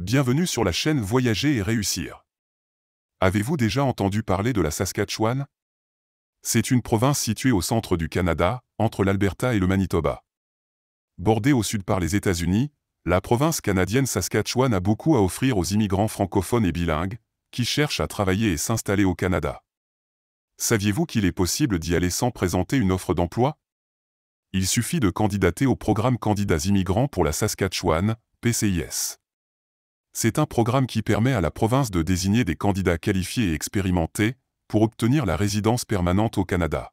Bienvenue sur la chaîne Voyager et réussir. Avez-vous déjà entendu parler de la Saskatchewan C'est une province située au centre du Canada, entre l'Alberta et le Manitoba. Bordée au sud par les États-Unis, la province canadienne Saskatchewan a beaucoup à offrir aux immigrants francophones et bilingues, qui cherchent à travailler et s'installer au Canada. Saviez-vous qu'il est possible d'y aller sans présenter une offre d'emploi Il suffit de candidater au programme Candidats immigrants pour la Saskatchewan, PCIS. C'est un programme qui permet à la province de désigner des candidats qualifiés et expérimentés pour obtenir la résidence permanente au Canada.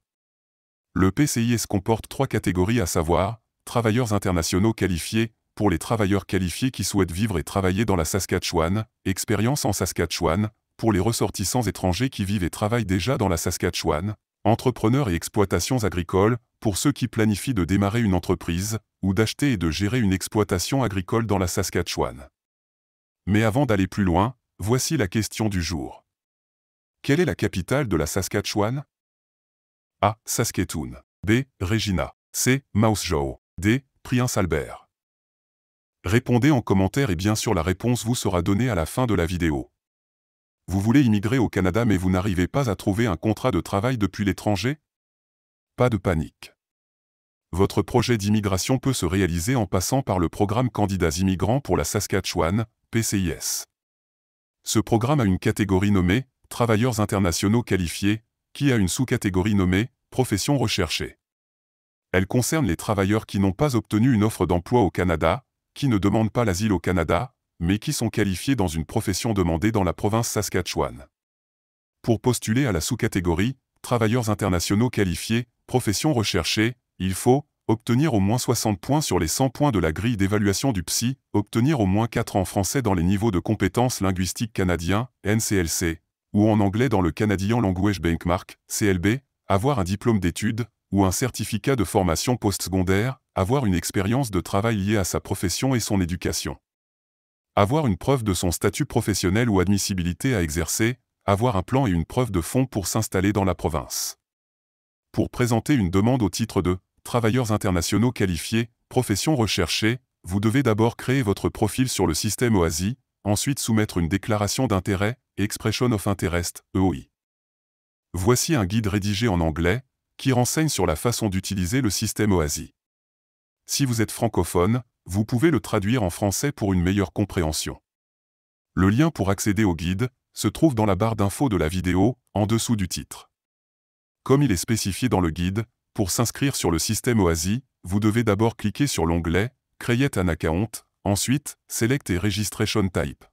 Le PCIS comporte trois catégories à savoir, travailleurs internationaux qualifiés, pour les travailleurs qualifiés qui souhaitent vivre et travailler dans la Saskatchewan, expérience en Saskatchewan, pour les ressortissants étrangers qui vivent et travaillent déjà dans la Saskatchewan, entrepreneurs et exploitations agricoles, pour ceux qui planifient de démarrer une entreprise, ou d'acheter et de gérer une exploitation agricole dans la Saskatchewan. Mais avant d'aller plus loin, voici la question du jour. Quelle est la capitale de la Saskatchewan A. Saskatoon. B. Regina. C. Joe. D. Prince Albert. Répondez en commentaire et bien sûr la réponse vous sera donnée à la fin de la vidéo. Vous voulez immigrer au Canada mais vous n'arrivez pas à trouver un contrat de travail depuis l'étranger Pas de panique votre projet d'immigration peut se réaliser en passant par le programme Candidats immigrants pour la Saskatchewan, PCIS. Ce programme a une catégorie nommée « Travailleurs internationaux qualifiés », qui a une sous-catégorie nommée « Profession recherchée. Elle concerne les travailleurs qui n'ont pas obtenu une offre d'emploi au Canada, qui ne demandent pas l'asile au Canada, mais qui sont qualifiés dans une profession demandée dans la province Saskatchewan. Pour postuler à la sous-catégorie « Travailleurs internationaux qualifiés, Profession recherchée, il faut obtenir au moins 60 points sur les 100 points de la grille d'évaluation du PSI, obtenir au moins 4 en français dans les niveaux de compétences linguistiques canadiens, NCLC, ou en anglais dans le Canadian Language Bankmark, CLB, avoir un diplôme d'études, ou un certificat de formation postsecondaire, avoir une expérience de travail liée à sa profession et son éducation. Avoir une preuve de son statut professionnel ou admissibilité à exercer, avoir un plan et une preuve de fonds pour s'installer dans la province. Pour présenter une demande au titre de travailleurs internationaux qualifiés, profession recherchée, vous devez d'abord créer votre profil sur le système OASI, ensuite soumettre une déclaration d'intérêt, Expression of Interest, EOI. Voici un guide rédigé en anglais, qui renseigne sur la façon d'utiliser le système OASI. Si vous êtes francophone, vous pouvez le traduire en français pour une meilleure compréhension. Le lien pour accéder au guide se trouve dans la barre d'infos de la vidéo, en dessous du titre. Comme il est spécifié dans le guide, pour s'inscrire sur le système OASI, vous devez d'abord cliquer sur l'onglet « Create an account », ensuite « Select et Registration Type ».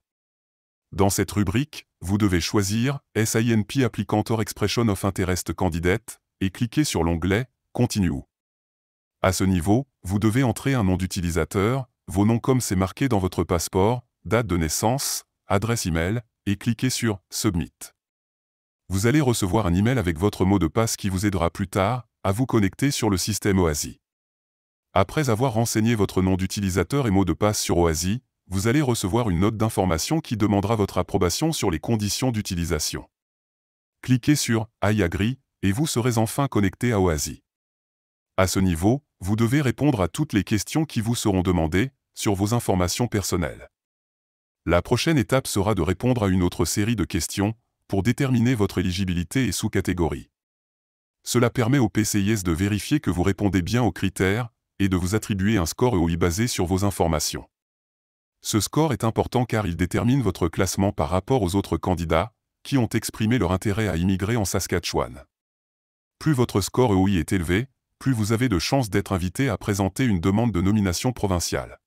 Dans cette rubrique, vous devez choisir « SINP Applicant or Expression of Interest Candidate » et cliquer sur l'onglet « Continue ». À ce niveau, vous devez entrer un nom d'utilisateur, vos noms comme c'est marqué dans votre passeport, date de naissance, adresse email, et cliquer sur « Submit ». Vous allez recevoir un email avec votre mot de passe qui vous aidera plus tard à vous connecter sur le système OASI. Après avoir renseigné votre nom d'utilisateur et mot de passe sur OASI, vous allez recevoir une note d'information qui demandera votre approbation sur les conditions d'utilisation. Cliquez sur « I et vous serez enfin connecté à OASI. À ce niveau, vous devez répondre à toutes les questions qui vous seront demandées sur vos informations personnelles. La prochaine étape sera de répondre à une autre série de questions pour déterminer votre éligibilité et sous-catégorie. Cela permet au PCIS de vérifier que vous répondez bien aux critères et de vous attribuer un score EOI basé sur vos informations. Ce score est important car il détermine votre classement par rapport aux autres candidats qui ont exprimé leur intérêt à immigrer en Saskatchewan. Plus votre score EOI est élevé, plus vous avez de chances d'être invité à présenter une demande de nomination provinciale.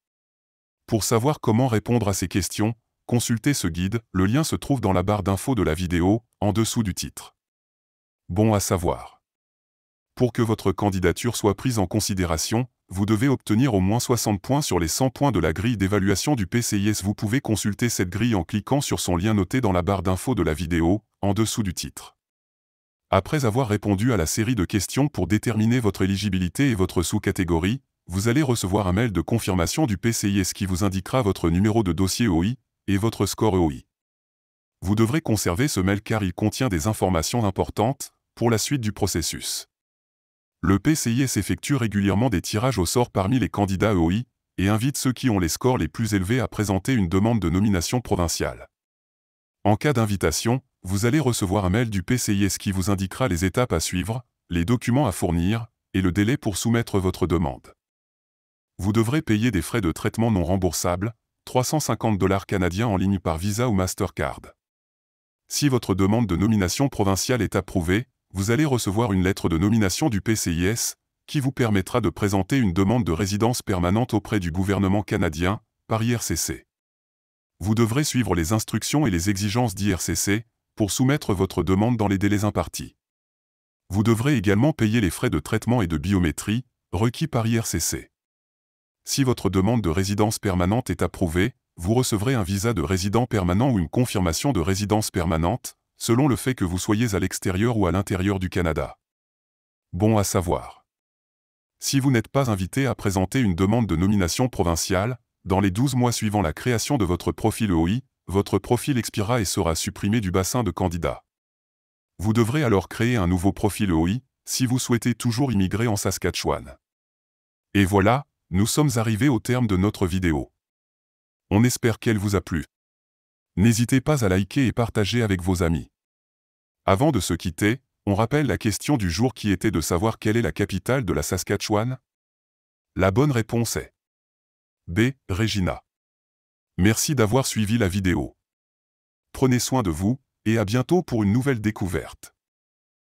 Pour savoir comment répondre à ces questions, consultez ce guide, le lien se trouve dans la barre d'infos de la vidéo, en dessous du titre. Bon à savoir. Pour que votre candidature soit prise en considération, vous devez obtenir au moins 60 points sur les 100 points de la grille d'évaluation du PCIS. Vous pouvez consulter cette grille en cliquant sur son lien noté dans la barre d'infos de la vidéo, en dessous du titre. Après avoir répondu à la série de questions pour déterminer votre éligibilité et votre sous-catégorie, vous allez recevoir un mail de confirmation du PCIS qui vous indiquera votre numéro de dossier OI et votre score OI. Vous devrez conserver ce mail car il contient des informations importantes pour la suite du processus. Le PCIS effectue régulièrement des tirages au sort parmi les candidats EOI et invite ceux qui ont les scores les plus élevés à présenter une demande de nomination provinciale. En cas d'invitation, vous allez recevoir un mail du PCIS qui vous indiquera les étapes à suivre, les documents à fournir et le délai pour soumettre votre demande. Vous devrez payer des frais de traitement non remboursables, 350 dollars canadiens en ligne par Visa ou Mastercard. Si votre demande de nomination provinciale est approuvée, vous allez recevoir une lettre de nomination du PCIS, qui vous permettra de présenter une demande de résidence permanente auprès du gouvernement canadien, par IRCC. Vous devrez suivre les instructions et les exigences d'IRCC pour soumettre votre demande dans les délais impartis. Vous devrez également payer les frais de traitement et de biométrie requis par IRCC. Si votre demande de résidence permanente est approuvée, vous recevrez un visa de résident permanent ou une confirmation de résidence permanente, selon le fait que vous soyez à l'extérieur ou à l'intérieur du Canada. Bon à savoir. Si vous n'êtes pas invité à présenter une demande de nomination provinciale, dans les 12 mois suivant la création de votre profil EOI, votre profil expira et sera supprimé du bassin de candidats. Vous devrez alors créer un nouveau profil EOI, si vous souhaitez toujours immigrer en Saskatchewan. Et voilà, nous sommes arrivés au terme de notre vidéo. On espère qu'elle vous a plu. N'hésitez pas à liker et partager avec vos amis. Avant de se quitter, on rappelle la question du jour qui était de savoir quelle est la capitale de la Saskatchewan La bonne réponse est B. Regina. Merci d'avoir suivi la vidéo. Prenez soin de vous, et à bientôt pour une nouvelle découverte.